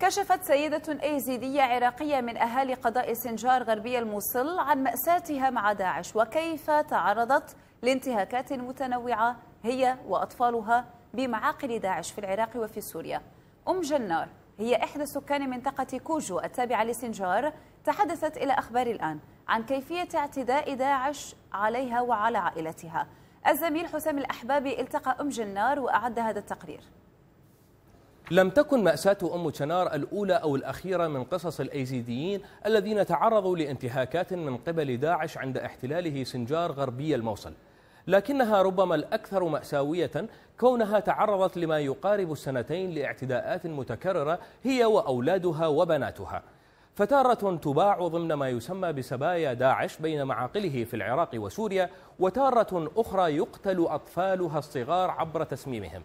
كشفت سيدة إيزيدية عراقية من أهالي قضاء سنجار غربي الموصل عن مأساتها مع داعش وكيف تعرضت لانتهاكات متنوعة هي وأطفالها بمعاقل داعش في العراق وفي سوريا أم جنار هي إحدى سكان منطقة كوجو التابعة لسنجار تحدثت إلى أخبار الآن عن كيفية اعتداء داعش عليها وعلى عائلتها الزميل حسام الأحبابي التقى أم جنار وأعد هذا التقرير لم تكن مأساة أم شنار الأولى أو الأخيرة من قصص الأيزيديين الذين تعرضوا لانتهاكات من قبل داعش عند احتلاله سنجار غربي الموصل لكنها ربما الأكثر مأساوية كونها تعرضت لما يقارب السنتين لاعتداءات متكررة هي وأولادها وبناتها فتارة تباع ضمن ما يسمى بسبايا داعش بين معاقله في العراق وسوريا وتارة أخرى يقتل أطفالها الصغار عبر تسميمهم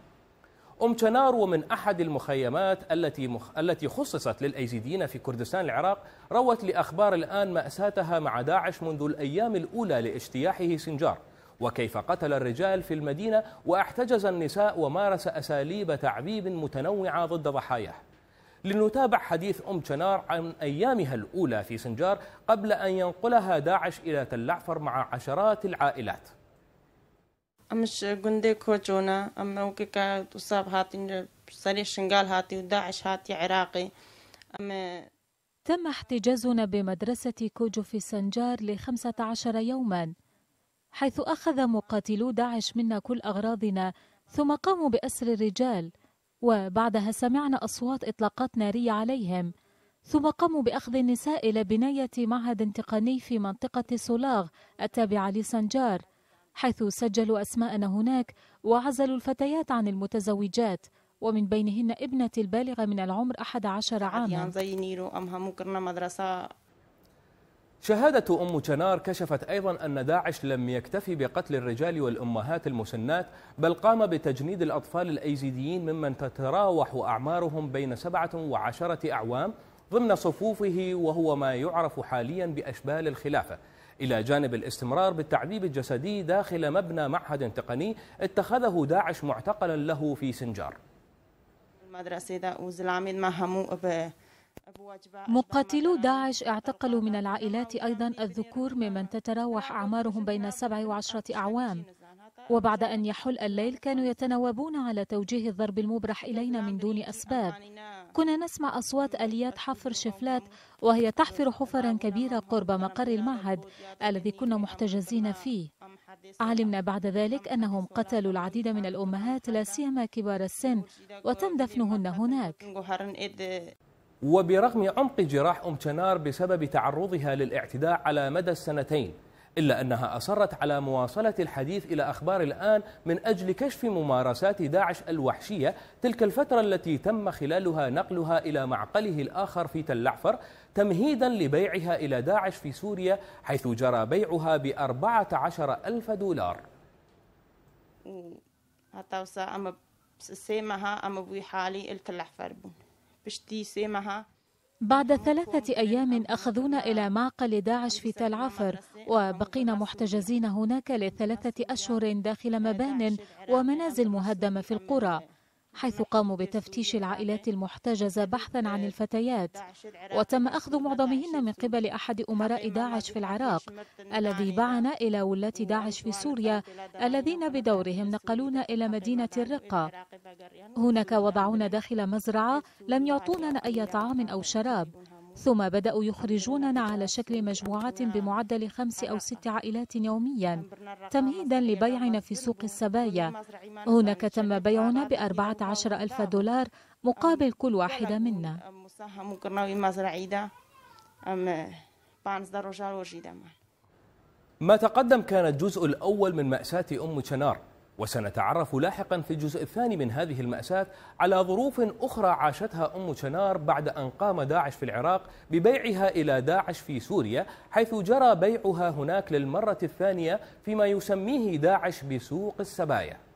أم تنارو من أحد المخيمات التي مخ... التي خصصت للأيزيديين في كردستان العراق روت لأخبار الآن مأساتها مع داعش منذ الأيام الأولى لاجتياحه سنجار وكيف قتل الرجال في المدينة واحتجز النساء ومارس أساليب تعذيب متنوعة ضد ضحاياه لنتابع حديث أم تنار عن أيامها الأولى في سنجار قبل أن ينقلها داعش إلى تلعفر مع عشرات العائلات أمش قندي كوجونا أما وكيكا تصاب هاتي صريح شنقال هاتي وداعش هاتي عراقي أما تم احتجازنا بمدرسة كوجو في سنجار لخمسة عشر يوما حيث أخذ مقاتلو داعش منا كل أغراضنا ثم قاموا بأسر الرجال وبعدها سمعنا أصوات إطلاقات نارية عليهم ثم قاموا بأخذ النساء إلى بناية معهد تقني في منطقة سولاغ التابعة لسنجار حيث سجلوا أسماءنا هناك وعزلوا الفتيات عن المتزوجات ومن بينهن ابنة البالغة من العمر 11 عاما شهادة أم تشنار كشفت أيضا أن داعش لم يكتفي بقتل الرجال والأمهات المسنات بل قام بتجنيد الأطفال الأيزيديين ممن تتراوح أعمارهم بين سبعة وعشرة أعوام ضمن صفوفه وهو ما يعرف حاليا بأشبال الخلافة إلى جانب الاستمرار بالتعذيب الجسدي داخل مبنى معهد تقني اتخذه داعش معتقلا له في سنجار مقاتلو داعش اعتقلوا من العائلات أيضا الذكور ممن تتراوح أعمارهم بين سبع وعشرة أعوام وبعد أن يحل الليل كانوا يتناوبون على توجيه الضرب المبرح إلينا من دون أسباب كنا نسمع أصوات آليات حفر شفلات وهي تحفر حفرا كبيرة قرب مقر المعهد الذي كنا محتجزين فيه علمنا بعد ذلك أنهم قتلوا العديد من الأمهات لا سيما كبار السن وتم دفنهن هناك وبرغم عمق جراح أم تنار بسبب تعرضها للاعتداء على مدى السنتين إلا أنها أصرت على مواصلة الحديث إلى أخبار الآن من أجل كشف ممارسات داعش الوحشية تلك الفترة التي تم خلالها نقلها إلى معقله الآخر في تل العفر تمهيدا لبيعها إلى داعش في سوريا حيث جرى بيعها بأربعة عشر ألف دولار أما أما بوي حالي العفر بشتي بعد ثلاثة أيام أخذونا إلى معقل داعش في تل عفر وبقينا محتجزين هناك لثلاثة أشهر داخل مبان ومنازل مهدمة في القرى حيث قاموا بتفتيش العائلات المحتجزة بحثا عن الفتيات وتم أخذ معظمهن من قبل أحد أمراء داعش في العراق الذي بعن إلى ولاة داعش في سوريا الذين بدورهم نقلونا إلى مدينة الرقة هناك وضعونا داخل مزرعة لم يعطوننا أي طعام أو شراب ثم بدأوا يخرجوننا على شكل مجموعات بمعدل خمس أو ست عائلات يوميا تمهيدا لبيعنا في سوق السبايا هناك تم بيعنا بأربعة عشر ألف دولار مقابل كل واحدة منا ما تقدم كان الجزء الأول من مأساة أم شنار وسنتعرف لاحقا في الجزء الثاني من هذه المأساة على ظروف أخرى عاشتها أم شنار بعد أن قام داعش في العراق ببيعها إلى داعش في سوريا حيث جرى بيعها هناك للمرة الثانية فيما يسميه داعش بسوق السبايا